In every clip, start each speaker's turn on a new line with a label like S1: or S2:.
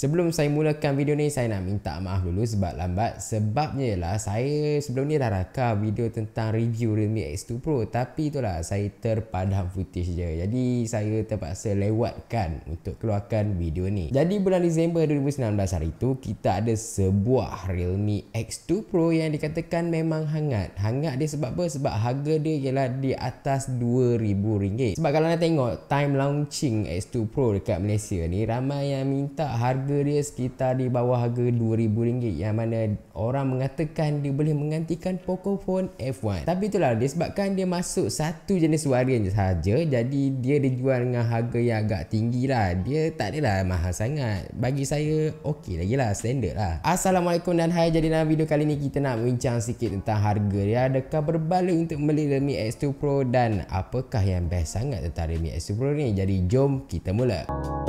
S1: Sebelum saya mulakan video ni, saya nak minta maaf dulu sebab lambat. Sebabnya ialah saya sebelum ni dah rakam video tentang review Realme X2 Pro. Tapi lah saya terpadam footage je. Jadi saya terpaksa lewatkan untuk keluarkan video ni. Jadi bulan Disember 2019 hari tu, kita ada sebuah Realme X2 Pro yang dikatakan memang hangat. Hangat dia sebab apa? Sebab harga dia ialah di atas RM2,000. Sebab kalau anda tengok time launching X2 Pro dekat Malaysia ni, ramai yang minta harga harga dia sekitar di bawah harga RM2,000 yang mana orang mengatakan dia boleh menggantikan Pocophone F1 tapi itulah disebabkan dia masuk satu jenis varian sahaja jadi dia dijual dengan harga yang agak tinggi lah dia tak adalah mahal sangat bagi saya okey lagi lah standard lah Assalamualaikum dan hai jadi dalam video kali ni kita nak bincang sikit tentang harga dia adakah berbaloi untuk beli Redmi X2 Pro dan apakah yang best sangat tentang Redmi X2 Pro ni jadi jom kita mula Música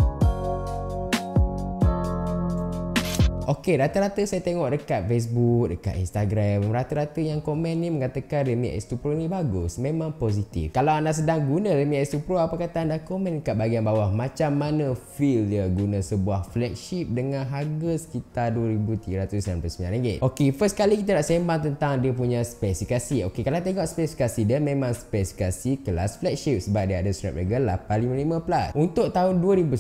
S1: Okey, rata-rata saya tengok dekat Facebook, dekat Instagram Rata-rata yang komen ni mengatakan Redmi X2 Pro ni bagus Memang positif Kalau anda sedang guna Redmi X2 Pro Apa kata anda komen kat bahagian bawah Macam mana feel dia guna sebuah flagship Dengan harga sekitar RM2,399 Okey, first kali kita nak sembang tentang dia punya spesifikasi Okey, kalau tengok spesifikasi dia Memang spesifikasi kelas flagship Sebab dia ada Snapdragon 855 Plus Untuk tahun 2019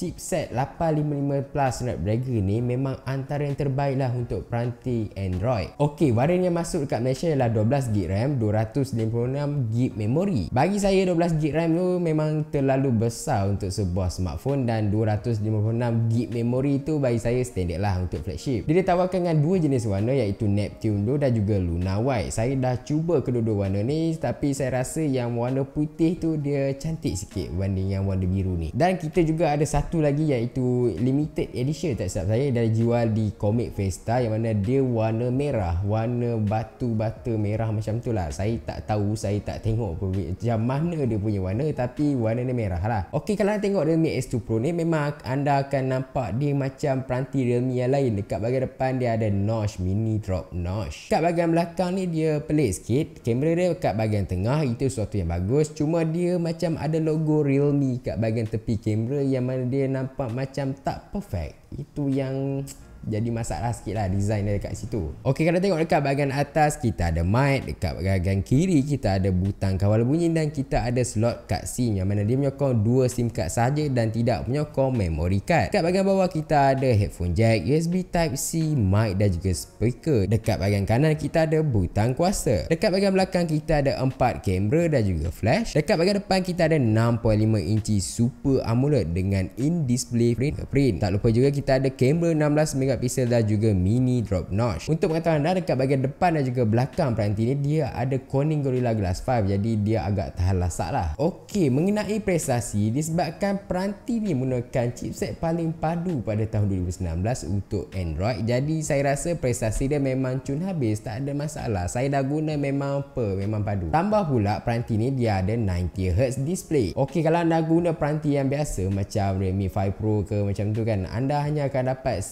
S1: chipset 855 Plus Snapdragon ni memang antara yang terbaik lah untuk peranti Android. Ok, varian yang masuk dekat Malaysia ialah 12GB RAM, 256GB memory. Bagi saya 12GB RAM tu memang terlalu besar untuk sebuah smartphone dan 256GB memory tu bagi saya standard lah untuk flagship. Dia ditawarkan dengan dua jenis warna iaitu Neptune Blue dan juga Luna White. Saya dah cuba kedua-dua warna ni tapi saya rasa yang warna putih tu dia cantik sikit berbanding yang warna biru ni. Dan kita juga ada satu satu lagi iaitu limited edition tak silap saya dah jual di Comic Festa yang mana dia warna merah, warna batu-bata merah macam tu lah. Saya tak tahu, saya tak tengok pun macam mana dia punya warna tapi warna dia merah lah. Okey kalau anda tengok Realme S2 Pro ni memang anda akan nampak dia macam peranti Realme yang lain. Dekat bahagian depan dia ada notch, mini drop notch. Dekat bahagian belakang ni dia pelik sikit. Kamera dia dekat bahagian tengah itu sesuatu yang bagus. Cuma dia macam ada logo Realme kat bahagian tepi kamera yang mana dia dia nampak macam tak perfect itu yang jadi masalah sikit lah design dia dekat situ ok kalau tengok dekat bahagian atas kita ada mic dekat bahagian kiri kita ada butang kawal bunyi dan kita ada slot card sim yang mana dia menyokong dua sim card saja dan tidak menyokong memory card dekat bahagian bawah kita ada headphone jack USB type C mic dan juga speaker dekat bahagian kanan kita ada butang kuasa dekat bahagian belakang kita ada empat kamera dan juga flash dekat bahagian depan kita ada 6.5 inci super AMOLED dengan in display fingerprint tak lupa juga kita ada kamera 16MP dekat pistol dan juga mini drop notch. Untuk pengetahuan anda dekat bahagian depan dan juga belakang peranti ni dia ada Corning Gorilla Glass 5 jadi dia agak tahan lasak lah. Okey, mengenai prestasi disebabkan peranti ni menggunakan chipset paling padu pada tahun 2019 untuk Android jadi saya rasa prestasi dia memang cun habis tak ada masalah. Saya dah guna memang apa, memang padu. Tambah pula peranti ni dia ada 90Hz display. Okey, kalau anda guna peranti yang biasa macam Redmi 5 Pro ke macam tu kan anda hanya akan dapat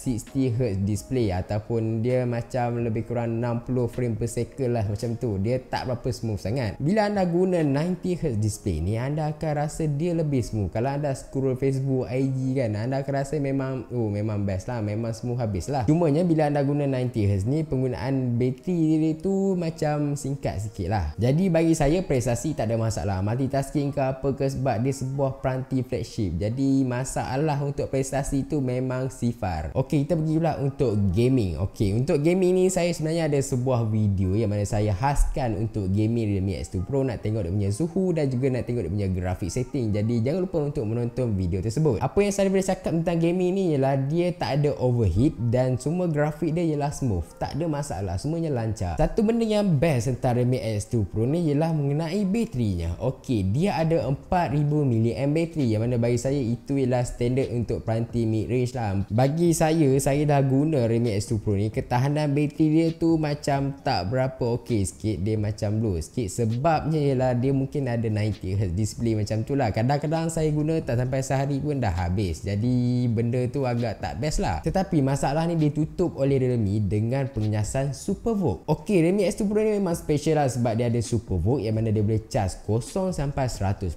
S1: 60Hz display ataupun dia macam lebih kurang 60 frame per second lah macam tu dia tak berapa smooth sangat bila anda guna 90Hz display ni anda akan rasa dia lebih smooth kalau anda scroll Facebook IG kan anda akan rasa memang oh memang best lah memang smooth habis lah cumanya bila anda guna 90Hz ni penggunaan bateri dia tu macam singkat sikit lah jadi bagi saya prestasi tak ada masalah multitasking ke apa ke sebab dia sebuah peranti flagship jadi masalah untuk prestasi tu memang sifar ok kita pergi pula untuk gaming. Okey, untuk gaming ni saya sebenarnya ada sebuah video yang mana saya haskan untuk gaming Realme X2 Pro nak tengok dia punya suhu dan juga nak tengok dia punya grafik setting. Jadi jangan lupa untuk menonton video tersebut. Apa yang saya boleh cakap tentang gaming ni ialah dia tak ada overheat dan semua grafik dia ialah smooth. Tak ada masalah, semuanya lancar. Satu benda yang best tentang Realme X2 Pro ni ialah mengenai baterinya. Okey, dia ada 4000 mAh bateri yang mana bagi saya itu ialah standard untuk peranti mid range lah. Bagi saya, saya dah guna Redmi X2 Pro ni Ketahanan bateri dia tu macam tak berapa ok sikit Dia macam low sikit Sebabnya ialah dia mungkin ada 90Hz display macam tu lah Kadang-kadang saya guna tak sampai sehari pun dah habis Jadi benda tu agak tak best lah Tetapi masalah ni ditutup oleh Redmi dengan pengenyasan SuperVolt Okey Redmi X2 Pro ni memang special lah sebab dia ada SuperVolt Yang mana dia boleh charge kosong sampai 100%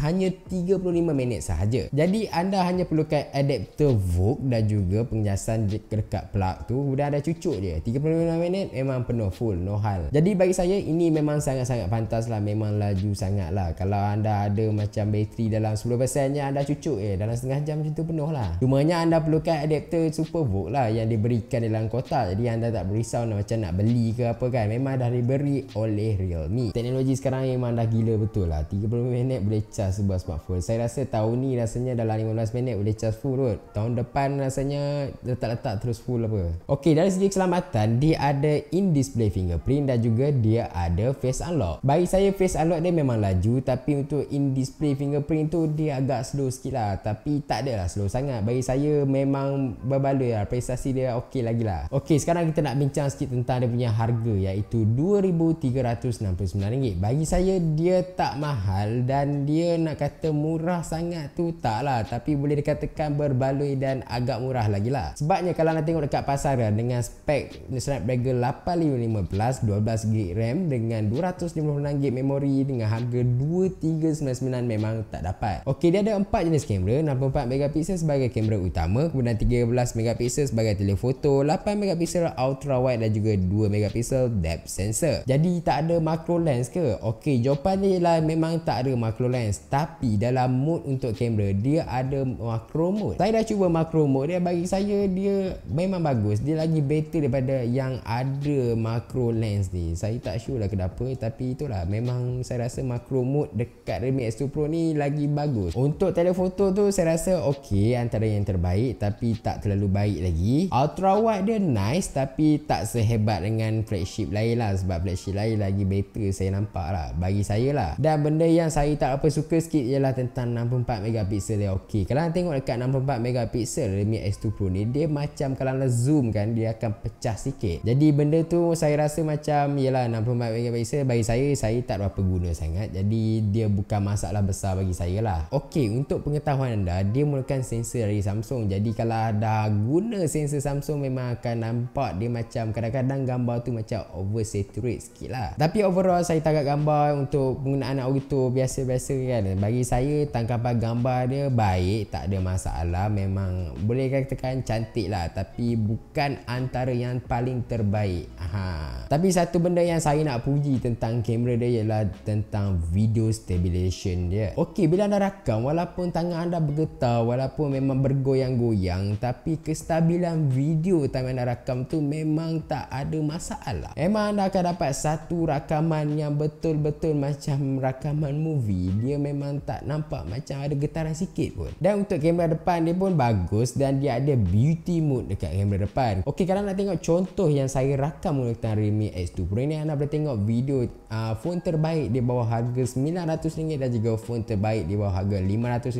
S1: hanya 35 minit sahaja Jadi anda hanya perlukan adapter VOOC dan juga pengenyasan je dekat plug tu Sudah ada cucuk dia 35 minit memang penuh full no hal Jadi bagi saya ini memang sangat-sangat pantas lah Memang laju sangat lah Kalau anda ada macam bateri dalam 10% nya anda cucuk je Dalam setengah jam macam tu penuh lah Cumanya anda perlukan adapter super volt lah Yang diberikan dalam kota Jadi anda tak berisau nak macam nak beli ke apa kan Memang dah diberi oleh realme Teknologi sekarang memang dah gila betul lah 35 minit boleh charge sebuah smartphone Saya rasa tahun ni rasanya dalam 15 minit boleh charge full road Tahun depan rasanya letak-letak tak terus full apa. Okey, dari segi keselamatan, dia ada in-display fingerprint dan juga dia ada face unlock. Bagi saya, face unlock dia memang laju tapi untuk in-display fingerprint tu dia agak slow sikit lah. Tapi tak lah slow sangat. Bagi saya, memang berbaloi lah. Prestasi dia ok lagi lah. Okey, sekarang kita nak bincang sikit tentang dia punya harga iaitu RM2,369. Bagi saya, dia tak mahal dan dia nak kata murah sangat tu tak lah. Tapi boleh dikatakan berbaloi dan agak murah lagi lah. Sebabnya kalau anda tengok dekat pasaran dengan spek Snapdragon 8515 12 GB RAM dengan 256 GB memori dengan harga 2399 memang tak dapat. Okey dia ada empat jenis kamera 64 megapiksel sebagai kamera utama kemudian 13 megapiksel sebagai telefoto 8 megapiksel ultra wide dan juga 2 megapiksel depth sensor. Jadi tak ada macro lens ke? Okey jawapannya ialah memang tak ada macro lens tapi dalam mode untuk kamera dia ada macro mode. Saya dah cuba macro mode dia bagi saya dia memang bagus dia lagi better daripada yang ada macro lens ni saya tak sure lah kenapa tapi itulah memang saya rasa macro mode dekat Redmi X2 Pro ni lagi bagus untuk telephoto tu saya rasa ok antara yang terbaik tapi tak terlalu baik lagi ultra wide dia nice tapi tak sehebat dengan flagship lain lah sebab flagship lain lagi better saya nampak lah bagi saya lah dan benda yang saya tak apa suka sikit ialah tentang 64 megapixel dia ok kalau tengok dekat 64 megapixel Redmi X2 Pro ni dia macam kalau anda zoom kan dia akan pecah sikit jadi benda tu saya rasa macam yelah 64MP bagi saya saya tak berapa guna sangat jadi dia bukan masalah besar bagi saya lah ok untuk pengetahuan anda dia menggunakan sensor dari Samsung jadi kalau dah guna sensor Samsung memang akan nampak dia macam kadang-kadang gambar tu macam oversaturate sikit lah tapi overall saya tangkap gambar untuk penggunaan Naruto biasa-biasa kan bagi saya tangkapan gambar dia baik tak ada masalah memang boleh katakan cantik lah tapi bukan antara yang paling terbaik Aha. tapi satu benda yang saya nak puji tentang kamera dia ialah tentang video stabilization dia Okey, bila anda rakam walaupun tangan anda bergetar walaupun memang bergoyang-goyang tapi kestabilan video time anda rakam tu memang tak ada masalah memang anda akan dapat satu rakaman yang betul-betul macam rakaman movie dia memang tak nampak macam ada getaran sikit pun dan untuk kamera depan dia pun bagus dan dia ada beauty remote dekat kamera depan. Okey, kalau nak tengok contoh yang saya rakam menggunakan Realme X2 Pro ini, anda boleh tengok video uh, phone terbaik di bawah harga RM900 dan juga phone terbaik di bawah harga RM500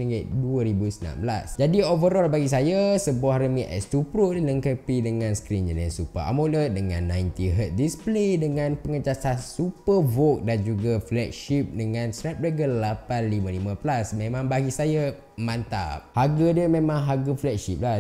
S1: 2019. Jadi overall bagi saya, sebuah Realme X2 Pro dilengkapi dengan skrin jenis Super AMOLED dengan 90Hz display dengan pengecasan Super Vogue dan juga flagship dengan Snapdragon 855 Plus. Memang bagi saya mantap. Harga dia memang harga flagship lah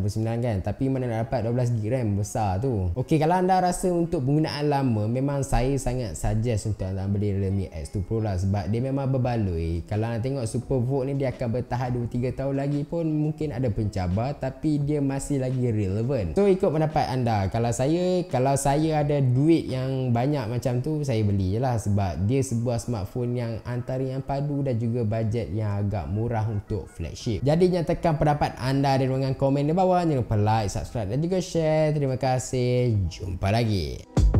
S1: 99 kan Tapi mana nak dapat 12GB RAM besar tu Okey kalau anda rasa untuk penggunaan lama Memang saya sangat suggest untuk anda beli Realme X2 Pro lah Sebab dia memang berbaloi Kalau anda tengok Super ni dia akan bertahan 2-3 tahun lagi pun Mungkin ada pencabar Tapi dia masih lagi relevant So ikut pendapat anda Kalau saya kalau saya ada duit yang banyak macam tu Saya beli je lah Sebab dia sebuah smartphone yang antara yang padu Dan juga bajet yang agak murah untuk flagship Jadi nyatakan pendapat anda di ruangan komen ni bawah. Jangan lupa like, subscribe dan juga share. Terima kasih. Jumpa lagi.